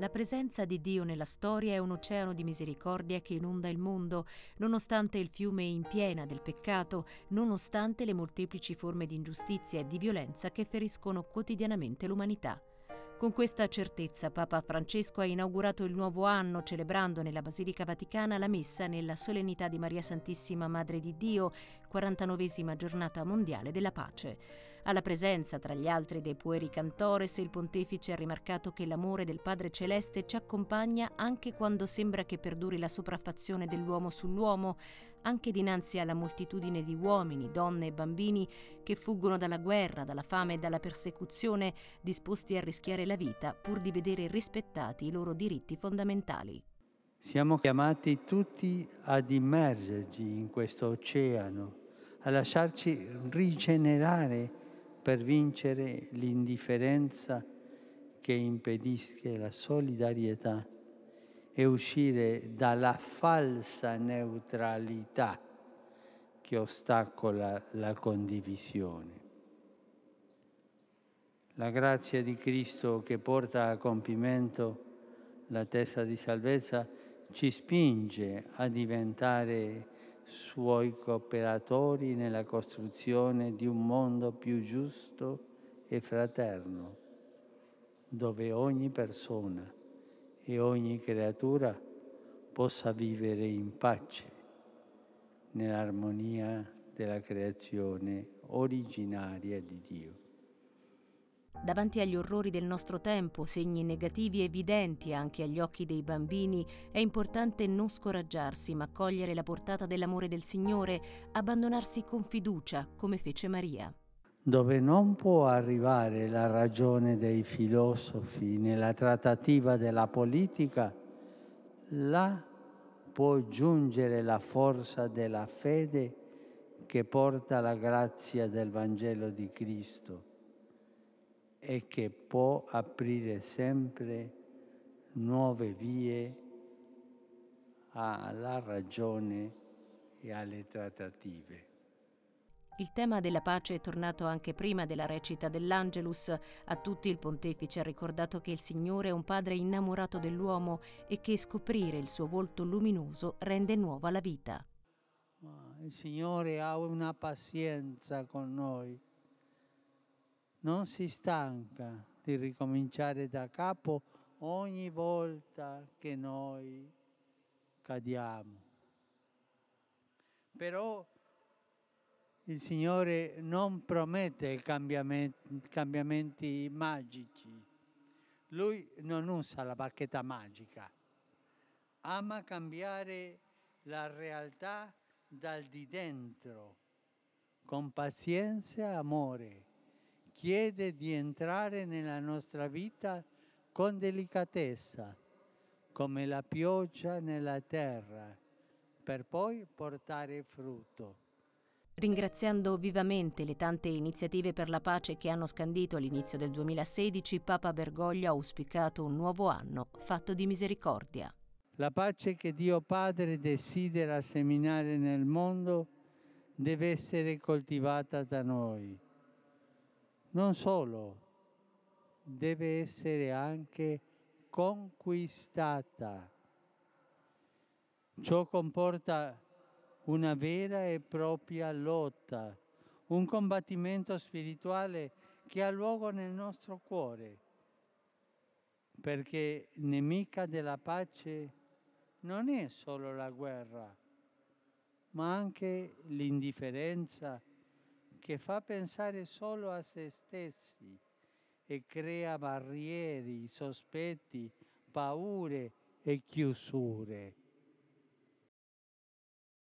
La presenza di Dio nella storia è un oceano di misericordia che inonda il mondo, nonostante il fiume in piena del peccato, nonostante le molteplici forme di ingiustizia e di violenza che feriscono quotidianamente l'umanità. Con questa certezza Papa Francesco ha inaugurato il nuovo anno celebrando nella Basilica Vaticana la messa nella solennità di Maria Santissima Madre di Dio, 49 giornata mondiale della pace. Alla presenza, tra gli altri, dei pueri cantores, il pontefice ha rimarcato che l'amore del Padre Celeste ci accompagna anche quando sembra che perduri la sopraffazione dell'uomo sull'uomo, anche dinanzi alla moltitudine di uomini, donne e bambini che fuggono dalla guerra, dalla fame e dalla persecuzione, disposti a rischiare la vita pur di vedere rispettati i loro diritti fondamentali. Siamo chiamati tutti ad immergerci in questo oceano a lasciarci rigenerare per vincere l'indifferenza che impedisce la solidarietà e uscire dalla falsa neutralità che ostacola la condivisione. La grazia di Cristo che porta a compimento la l'attesa di salvezza ci spinge a diventare suoi cooperatori nella costruzione di un mondo più giusto e fraterno, dove ogni persona e ogni creatura possa vivere in pace, nell'armonia della creazione originaria di Dio. Davanti agli orrori del nostro tempo, segni negativi evidenti anche agli occhi dei bambini, è importante non scoraggiarsi ma cogliere la portata dell'amore del Signore, abbandonarsi con fiducia come fece Maria. Dove non può arrivare la ragione dei filosofi nella trattativa della politica, là può giungere la forza della fede che porta la grazia del Vangelo di Cristo e che può aprire sempre nuove vie alla ragione e alle trattative. Il tema della pace è tornato anche prima della recita dell'Angelus. A tutti il pontefice ha ricordato che il Signore è un padre innamorato dell'uomo e che scoprire il suo volto luminoso rende nuova la vita. Il Signore ha una pazienza con noi non si stanca di ricominciare da capo ogni volta che noi cadiamo. Però il Signore non promette cambiamenti, cambiamenti magici. Lui non usa la bacchetta magica. Ama cambiare la realtà dal di dentro, con pazienza e amore chiede di entrare nella nostra vita con delicatezza, come la pioggia nella terra, per poi portare frutto. Ringraziando vivamente le tante iniziative per la pace che hanno scandito all'inizio del 2016, Papa Bergoglio ha auspicato un nuovo anno fatto di misericordia. La pace che Dio Padre desidera seminare nel mondo deve essere coltivata da noi non solo, deve essere anche conquistata. Ciò comporta una vera e propria lotta, un combattimento spirituale che ha luogo nel nostro cuore, perché nemica della pace non è solo la guerra, ma anche l'indifferenza, che fa pensare solo a se stessi e crea barriere, sospetti, paure e chiusure.